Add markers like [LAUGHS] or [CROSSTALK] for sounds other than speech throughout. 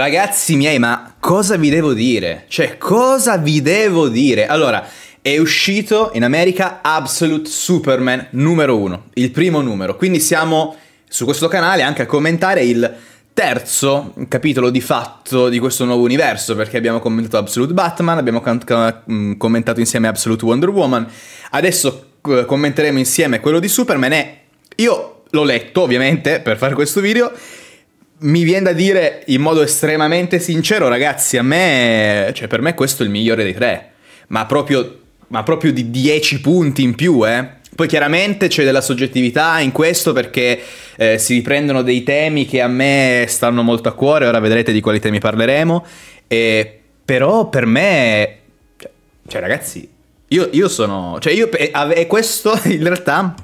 Ragazzi miei, ma cosa vi devo dire? Cioè, cosa vi devo dire? Allora, è uscito in America Absolute Superman numero 1, il primo numero. Quindi siamo su questo canale anche a commentare il terzo capitolo di fatto di questo nuovo universo, perché abbiamo commentato Absolute Batman, abbiamo mm, commentato insieme Absolute Wonder Woman, adesso eh, commenteremo insieme quello di Superman e io l'ho letto ovviamente per fare questo video mi viene da dire in modo estremamente sincero, ragazzi, a me, cioè per me questo è il migliore dei tre, ma proprio, ma proprio di 10 punti in più, eh. Poi chiaramente c'è della soggettività in questo perché eh, si riprendono dei temi che a me stanno molto a cuore, ora vedrete di quali temi parleremo, e, però per me, cioè, cioè ragazzi, io, io, sono, cioè io, e questo [LAUGHS] in realtà,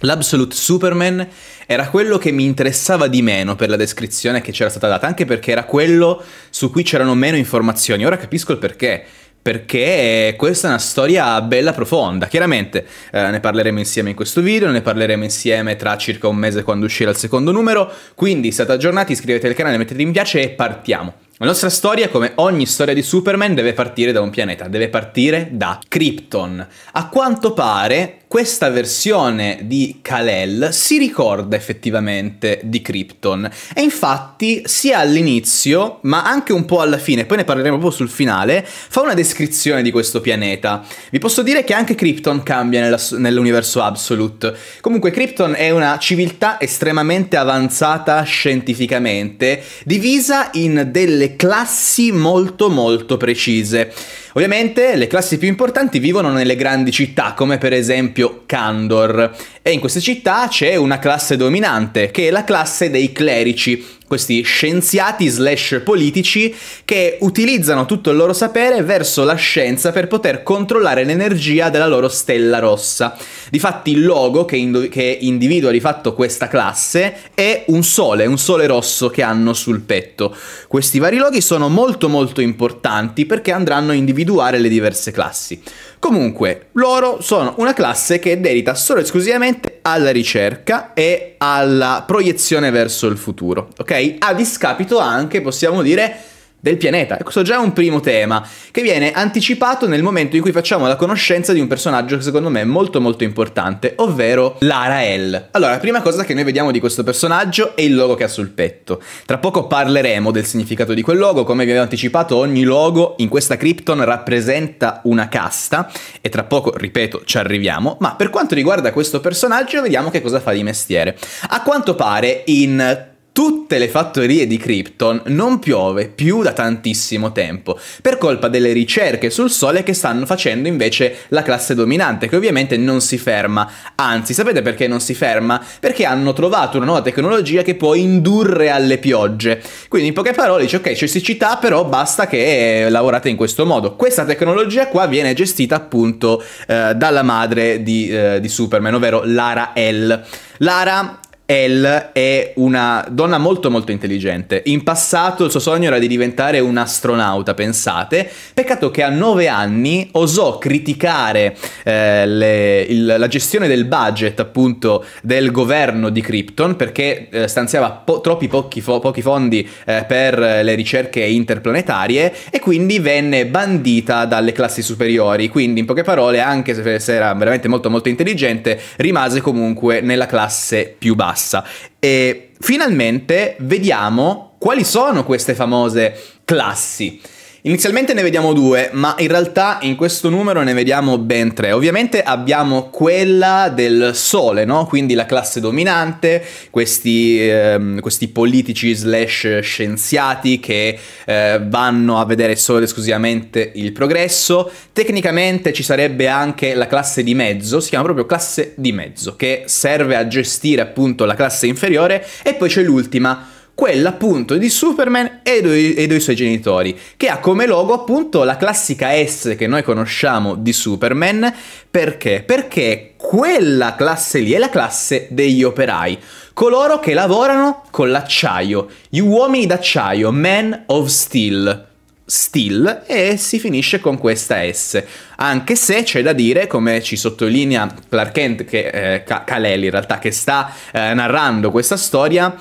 l'Absolute Superman era quello che mi interessava di meno per la descrizione che c'era stata data, anche perché era quello su cui c'erano meno informazioni. Ora capisco il perché perché questa è una storia bella profonda. Chiaramente eh, ne parleremo insieme in questo video, ne parleremo insieme tra circa un mese quando uscirà il secondo numero, quindi state aggiornati, iscrivetevi al canale, mettete mi piace e partiamo. La nostra storia, come ogni storia di Superman, deve partire da un pianeta, deve partire da Krypton. A quanto pare, questa versione di Kalel si ricorda effettivamente di Krypton e infatti sia all'inizio ma anche un po' alla fine, poi ne parleremo proprio sul finale, fa una descrizione di questo pianeta. Vi posso dire che anche Krypton cambia nella, nell'universo Absolute. Comunque Krypton è una civiltà estremamente avanzata scientificamente, divisa in delle classi molto molto precise. Ovviamente le classi più importanti vivono nelle grandi città, come per esempio Kandor, e in queste città c'è una classe dominante, che è la classe dei clerici, questi scienziati slash politici che utilizzano tutto il loro sapere verso la scienza per poter controllare l'energia della loro stella rossa. Difatti il logo che, ind- che individua di fatto questa classe è un sole, un sole rosso che hanno sul petto. Questi vari loghi sono molto molto importanti perché andranno a individuare le diverse classi. Comunque, loro sono una classe che è dedita solo e esclusivamente alla ricerca e alla proiezione verso il futuro, ok? A discapito anche, possiamo dire, del pianeta. E questo ecco, già è un primo tema che viene anticipato nel momento in cui facciamo la conoscenza di un personaggio che secondo me è molto molto importante, ovvero Lara L. Allora, la prima cosa che noi vediamo di questo personaggio è il logo che ha sul petto. Tra poco parleremo del significato di quel logo, come vi avevo anticipato ogni logo in questa Krypton rappresenta una casta e tra poco, ripeto, ci arriviamo, ma per quanto riguarda questo personaggio vediamo che cosa fa di mestiere. A quanto pare in tutte le fattorie di Krypton non piove più da tantissimo tempo, per colpa delle ricerche sul Sole che stanno facendo invece la classe dominante, che ovviamente non si ferma. Anzi, sapete perché non si ferma? Perché hanno trovato una nuova tecnologia che può indurre alle piogge. Quindi in poche parole dice ok, c'è siccità, però basta che eh, lavorate in questo modo. Questa tecnologia qua viene gestita appunto eh, dalla madre di, eh, di Superman, ovvero Lara L. Lara Elle è una donna molto molto intelligente. In passato il suo sogno era di diventare un astronauta, pensate. Peccato che a nove anni osò criticare eh, le, il, la gestione del budget appunto del governo di Krypton perché eh, stanziava po- troppi pochi, fo- pochi fondi eh, per le ricerche interplanetarie e quindi venne bandita dalle classi superiori. Quindi in poche parole, anche se, se era veramente molto molto intelligente, rimase comunque nella classe più bassa passa. E finalmente vediamo quali sono queste famose classi. Inizialmente ne vediamo due, ma in realtà in questo numero ne vediamo ben tre. Ovviamente abbiamo quella del sole, no? Quindi la classe dominante, questi, eh, questi politici slash scienziati che eh, vanno a vedere solo ed esclusivamente il progresso. Tecnicamente ci sarebbe anche la classe di mezzo, si chiama proprio classe di mezzo, che serve a gestire appunto la classe inferiore. E poi c'è l'ultima, quella appunto di Superman e dei, e dei suoi genitori, che ha come logo appunto la classica S che noi conosciamo di Superman, perché? Perché quella classe lì è la classe degli operai, coloro che lavorano con l'acciaio, gli uomini d'acciaio, men of steel. Steel e si finisce con questa S. Anche se c'è da dire, come ci sottolinea Clark Kent, che, eh, Kalel in realtà, che sta eh, narrando questa storia,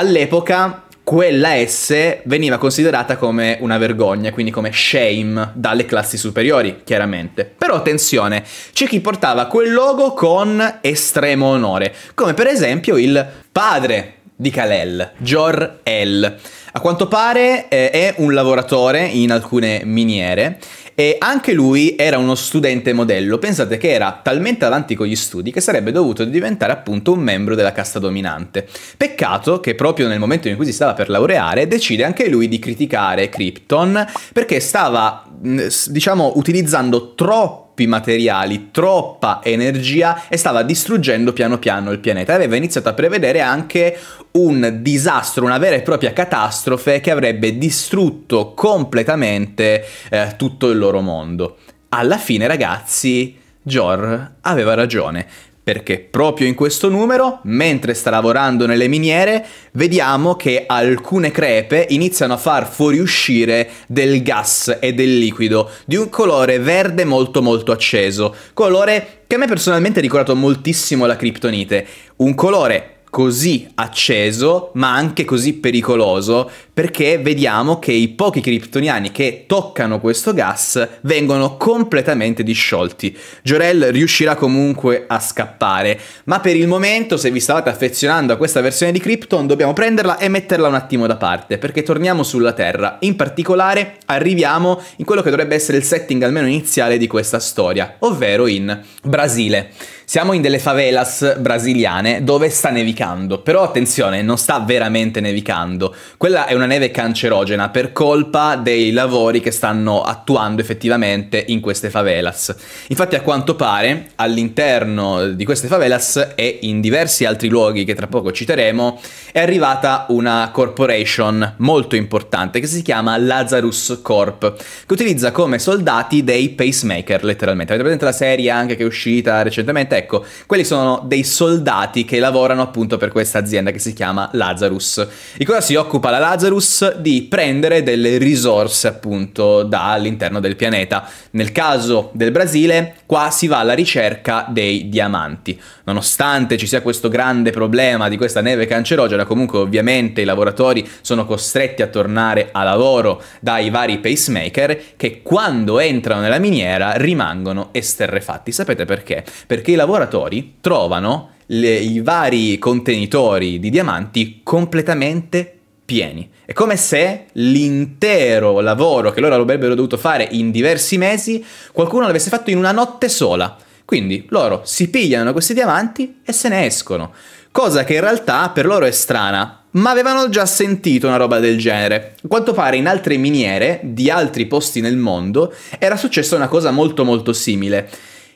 All'epoca quella S veniva considerata come una vergogna, quindi come shame dalle classi superiori, chiaramente. Però attenzione, c'è chi portava quel logo con estremo onore, come per esempio il padre di Kalel, Jor-El. A quanto pare eh, è un lavoratore in alcune miniere e anche lui era uno studente modello, pensate che era talmente avanti con gli studi che sarebbe dovuto diventare appunto un membro della casta dominante. Peccato che proprio nel momento in cui si stava per laureare decide anche lui di criticare Krypton perché stava diciamo utilizzando troppo troppi materiali, troppa energia e stava distruggendo piano piano il pianeta. Aveva iniziato a prevedere anche un disastro, una vera e propria catastrofe che avrebbe distrutto completamente eh, tutto il loro mondo. Alla fine, ragazzi, Jor aveva ragione perché proprio in questo numero, mentre sta lavorando nelle miniere, vediamo che alcune crepe iniziano a far fuoriuscire del gas e del liquido di un colore verde molto molto acceso, colore che a me personalmente ha ricordato moltissimo la criptonite, un colore così acceso ma anche così pericoloso perché vediamo che i pochi criptoniani che toccano questo gas vengono completamente disciolti. Jorel riuscirà comunque a scappare, ma per il momento se vi stavate affezionando a questa versione di Krypton dobbiamo prenderla e metterla un attimo da parte perché torniamo sulla Terra. In particolare arriviamo in quello che dovrebbe essere il setting almeno iniziale di questa storia, ovvero in Brasile. Siamo in delle favelas brasiliane dove sta nevicando, però attenzione, non sta veramente nevicando. Quella è una neve cancerogena per colpa dei lavori che stanno attuando effettivamente in queste favelas. Infatti a quanto pare all'interno di queste favelas e in diversi altri luoghi che tra poco citeremo è arrivata una corporation molto importante che si chiama Lazarus Corp, che utilizza come soldati dei pacemaker letteralmente. Avete presente la serie anche che è uscita recentemente? Ecco, quelli sono dei soldati che lavorano appunto per questa azienda che si chiama Lazarus. Di cosa si occupa la Lazarus? Di prendere delle risorse appunto dall'interno del pianeta. Nel caso del Brasile, qua si va alla ricerca dei diamanti. Nonostante ci sia questo grande problema di questa neve cancerogena, comunque ovviamente i lavoratori sono costretti a tornare a lavoro dai vari pacemaker che quando entrano nella miniera rimangono esterrefatti. Sapete perché? Perché i lavoratori lavoratori trovano le, i vari contenitori di diamanti completamente pieni. È come se l'intero lavoro che loro avrebbero dovuto fare in diversi mesi, qualcuno l'avesse fatto in una notte sola. Quindi loro si pigliano questi diamanti e se ne escono. Cosa che in realtà per loro è strana, ma avevano già sentito una roba del genere. A quanto pare in altre miniere di altri posti nel mondo era successa una cosa molto molto simile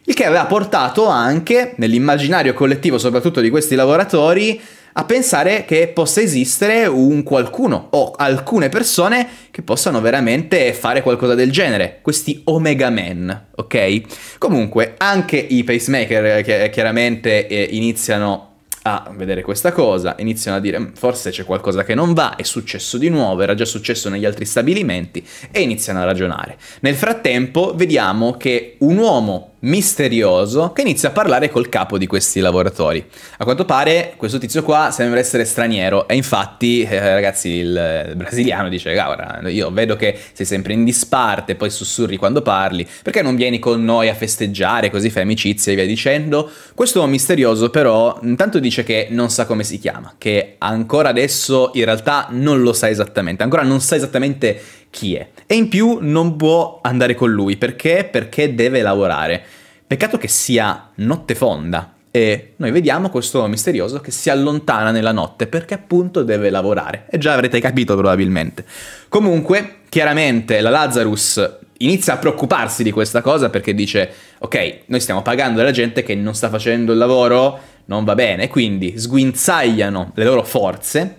il che aveva portato anche nell'immaginario collettivo, soprattutto di questi lavoratori, a pensare che possa esistere un qualcuno o alcune persone che possano veramente fare qualcosa del genere, questi Omega Men, ok? Comunque, anche i pacemaker eh, chiaramente eh, iniziano a vedere questa cosa, iniziano a dire mm, forse c'è qualcosa che non va, è successo di nuovo, era già successo negli altri stabilimenti e iniziano a ragionare. Nel frattempo vediamo che un uomo misterioso che inizia a parlare col capo di questi lavoratori. A quanto pare questo tizio qua sembra essere straniero e infatti eh, ragazzi il eh, brasiliano dice guarda ah, io vedo che sei sempre in disparte poi sussurri quando parli perché non vieni con noi a festeggiare così fai amicizia e via dicendo. Questo misterioso però intanto dice dice che non sa come si chiama, che ancora adesso in realtà non lo sa esattamente, ancora non sa esattamente chi è. E in più non può andare con lui perché? Perché deve lavorare. Peccato che sia notte fonda e noi vediamo questo misterioso che si allontana nella notte perché appunto deve lavorare. E già avrete capito probabilmente. Comunque, chiaramente la Lazarus inizia a preoccuparsi di questa cosa perché dice ok, noi stiamo pagando della gente che non sta facendo il lavoro non va bene, quindi sguinzagliano le loro forze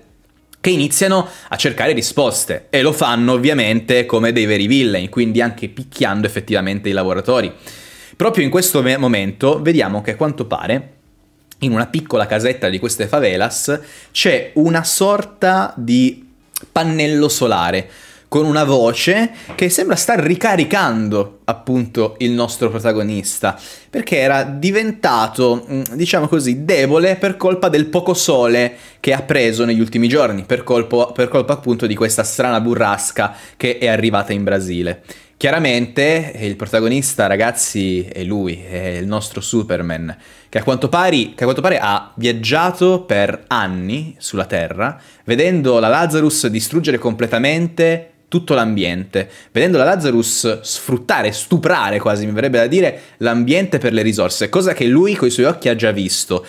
che iniziano a cercare risposte e lo fanno ovviamente come dei veri villain, quindi anche picchiando effettivamente i lavoratori. Proprio in questo momento vediamo che a quanto pare in una piccola casetta di queste favelas c'è una sorta di pannello solare con una voce che sembra star ricaricando appunto il nostro protagonista, perché era diventato, mm, diciamo così, debole per colpa del poco sole che ha preso negli ultimi giorni, per, colpo, per colpa appunto di questa strana burrasca che è arrivata in Brasile. Chiaramente eh, il protagonista, ragazzi, è lui, è il nostro Superman, che a, pari, che a quanto, pare ha viaggiato per anni sulla Terra, vedendo la Lazarus distruggere completamente tutto l'ambiente, vedendo la Lazarus sfruttare, stuprare quasi, mi verrebbe da dire, l'ambiente per le risorse, cosa che lui coi suoi occhi ha già visto.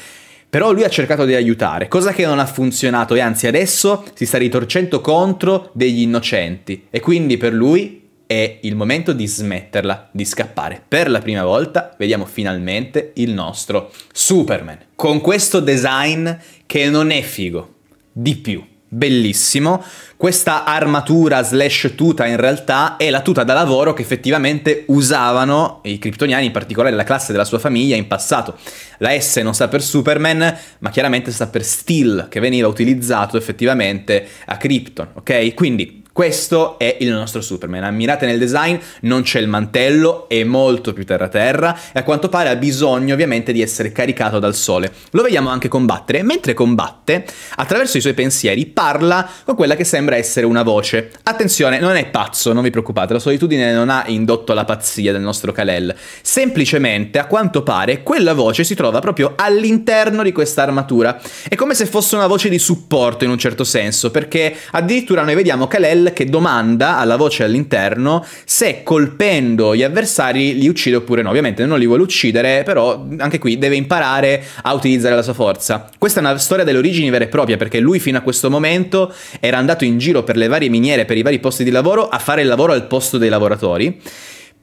Però lui ha cercato di aiutare, cosa che non ha funzionato e anzi adesso si sta ritorcendo contro degli innocenti e quindi per lui è il momento di smetterla, di scappare. Per la prima volta vediamo finalmente il nostro Superman, con questo design che non è figo, di più bellissimo. Questa armatura slash tuta in realtà è la tuta da lavoro che effettivamente usavano i kryptoniani, in particolare la classe della sua famiglia, in passato. La S non sta per Superman, ma chiaramente sta per Steel, che veniva utilizzato effettivamente a Krypton, ok? Quindi questo è il nostro Superman. Ammirate nel design, non c'è il mantello, è molto più terra-terra e a quanto pare ha bisogno ovviamente di essere caricato dal sole. Lo vediamo anche combattere. Mentre combatte, attraverso i suoi pensieri, parla con quella che sembra essere una voce. Attenzione, non è pazzo, non vi preoccupate, la solitudine non ha indotto alla pazzia del nostro Kalel. Semplicemente, a quanto pare, quella voce si trova proprio all'interno di questa armatura. È come se fosse una voce di supporto in un certo senso, perché addirittura noi vediamo Kalel che domanda alla voce all'interno se colpendo gli avversari li uccide oppure no. Ovviamente non li vuole uccidere, però anche qui deve imparare a utilizzare la sua forza. Questa è una storia delle origini vere e proprie, perché lui fino a questo momento era andato in giro per le varie miniere, per i vari posti di lavoro, a fare il lavoro al posto dei lavoratori.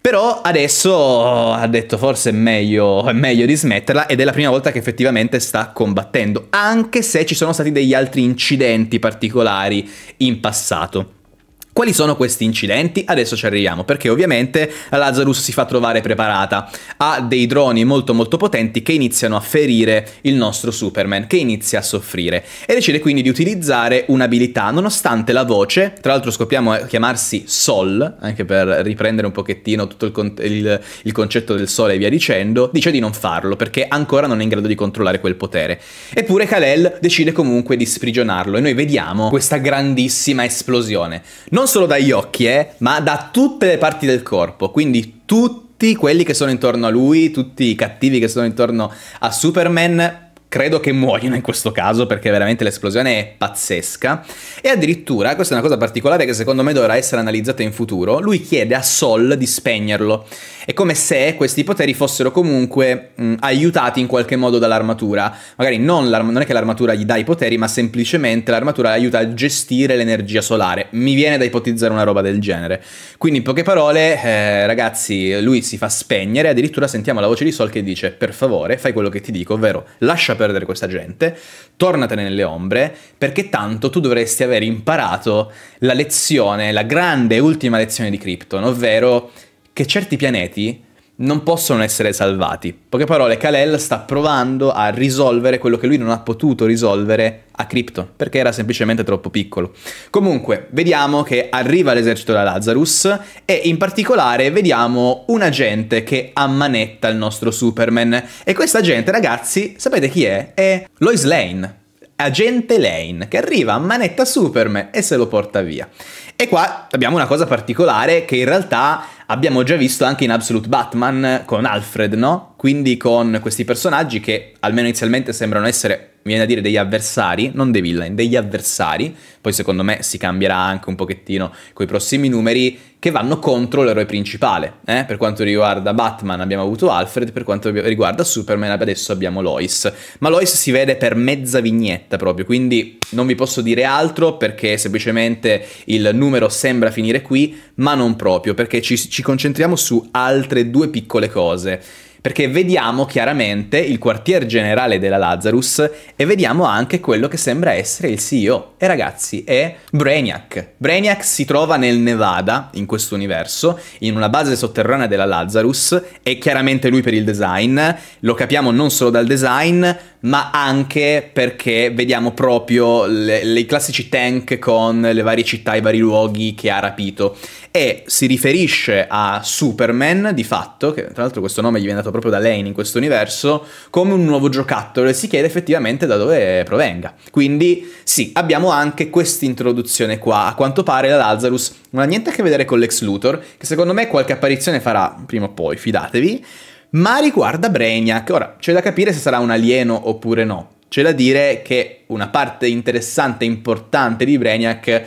Però adesso ha detto forse è meglio, è meglio, di smetterla ed è la prima volta che effettivamente sta combattendo, anche se ci sono stati degli altri incidenti particolari in passato. Quali sono questi incidenti? Adesso ci arriviamo, perché ovviamente Lazarus si fa trovare preparata. Ha dei droni molto molto potenti che iniziano a ferire il nostro Superman, che inizia a soffrire. E decide quindi di utilizzare un'abilità, nonostante la voce, tra l'altro scopriamo a eh, chiamarsi Sol, anche per riprendere un pochettino tutto il, con- il, il concetto del Sole e via dicendo, dice di non farlo, perché ancora non è in grado di controllare quel potere. Eppure Kalel decide comunque di sprigionarlo e noi vediamo questa grandissima esplosione. Non solo dagli occhi, eh, ma da tutte le parti del corpo, quindi tutti quelli che sono intorno a lui, tutti i cattivi che sono intorno a Superman credo che muoiano in questo caso perché veramente l'esplosione è pazzesca e addirittura, questa è una cosa particolare che secondo me dovrà essere analizzata in futuro, lui chiede a Sol di spegnerlo, è come se questi poteri fossero comunque mh, aiutati in qualche modo dall'armatura, magari non, non è che l'armatura gli dà i poteri ma semplicemente l'armatura aiuta a gestire l'energia solare, mi viene da ipotizzare una roba del genere, quindi in poche parole eh, ragazzi lui si fa spegnere, addirittura sentiamo la voce di Sol che dice per favore fai quello che ti dico, ovvero lascia perdere questa gente, tornatene nelle ombre, perché tanto tu dovresti aver imparato la lezione, la grande e ultima lezione di Krypton, ovvero che certi pianeti non possono essere salvati. Poche parole, Kalel sta provando a risolvere quello che lui non ha potuto risolvere a Krypton, perché era semplicemente troppo piccolo. Comunque, vediamo che arriva l'esercito da Lazarus e in particolare vediamo un agente che ammanetta il nostro Superman. E questa agente, ragazzi, sapete chi è? È Lois Lane. Agente Lane, che arriva, manetta Superman e se lo porta via. E qua abbiamo una cosa particolare che in realtà abbiamo già visto anche in Absolute Batman con Alfred, no? Quindi con questi personaggi che almeno inizialmente sembrano essere, viene da dire, degli avversari, non dei villain, degli avversari, poi secondo me si cambierà anche un pochettino con i prossimi numeri, che vanno contro l'eroe principale. Eh? Per quanto riguarda Batman abbiamo avuto Alfred, per quanto riguarda Superman adesso abbiamo Lois. Ma Lois si vede per mezza vignetta proprio, quindi non vi posso dire altro perché semplicemente il numero sembra finire qui, ma non proprio, perché ci, ci concentriamo su altre due piccole cose perché vediamo chiaramente il quartier generale della Lazarus e vediamo anche quello che sembra essere il CEO. E ragazzi, è Brainiac. Brainiac si trova nel Nevada, in questo universo, in una base sotterranea della Lazarus, è chiaramente lui per il design, lo capiamo non solo dal design, ma anche perché vediamo proprio i classici tank con le varie città, i vari luoghi che ha rapito e si riferisce a Superman di fatto, che tra l'altro questo nome gli viene dato proprio da Lane in questo universo, come un nuovo giocattolo e si chiede effettivamente da dove provenga. Quindi sì, abbiamo anche questa introduzione qua, a quanto pare la Lazarus non ha niente a che vedere con l'ex Luthor, che secondo me qualche apparizione farà prima o poi, fidatevi, ma riguarda Brainiac. Ora, c'è da capire se sarà un alieno oppure no. C'è da dire che una parte interessante e importante di Brainiac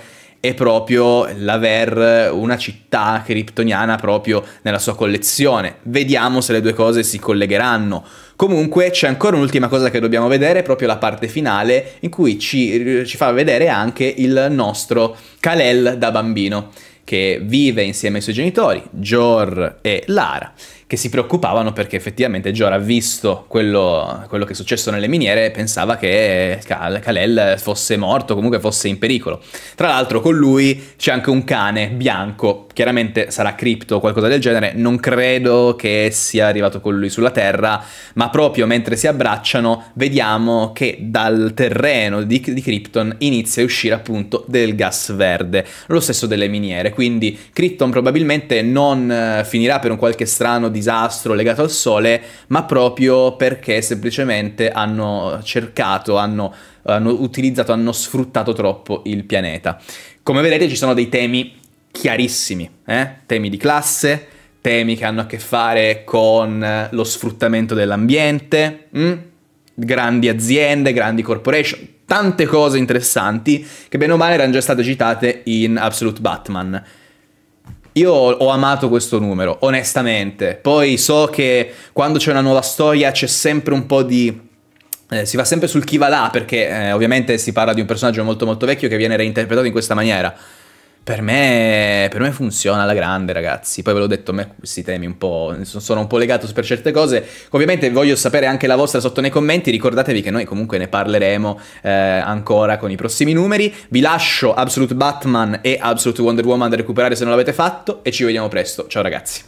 è proprio l'aver una città criptoniana proprio nella sua collezione. Vediamo se le due cose si collegheranno. Comunque c'è ancora un'ultima cosa che dobbiamo vedere, proprio la parte finale, in cui ci, ci fa vedere anche il nostro Kalel da bambino, che vive insieme ai suoi genitori, Jor e Lara che si preoccupavano perché effettivamente Giora, visto quello, quello, che è successo nelle miniere, pensava che Kalel fosse morto, comunque fosse in pericolo. Tra l'altro con lui c'è anche un cane bianco, chiaramente sarà cripto o qualcosa del genere, non credo che sia arrivato con lui sulla Terra, ma proprio mentre si abbracciano vediamo che dal terreno di, di Krypton inizia a uscire appunto del gas verde, lo stesso delle miniere, quindi Krypton probabilmente non eh, finirà per un qualche strano disegno, disastro legato al Sole, ma proprio perché semplicemente hanno cercato, hanno, hanno utilizzato, hanno sfruttato troppo il pianeta. Come vedete ci sono dei temi chiarissimi, eh? temi di classe, temi che hanno a che fare con lo sfruttamento dell'ambiente, mh? Mm? grandi aziende, grandi corporation, tante cose interessanti che bene o male erano già state citate in Absolute Batman. Io ho amato questo numero, onestamente. Poi so che quando c'è una nuova storia c'è sempre un po' di... Eh, si va sempre sul chi va là, perché eh, ovviamente si parla di un personaggio molto molto vecchio che viene reinterpretato in questa maniera. Per me, per me, funziona alla grande, ragazzi. Poi ve l'ho detto, a me questi temi un po'. sono un po' legato per certe cose. Ovviamente voglio sapere anche la vostra sotto nei commenti. Ricordatevi che noi comunque ne parleremo eh, ancora con i prossimi numeri. Vi lascio Absolute Batman e Absolute Wonder Woman da recuperare se non l'avete fatto. E ci vediamo presto. Ciao ragazzi.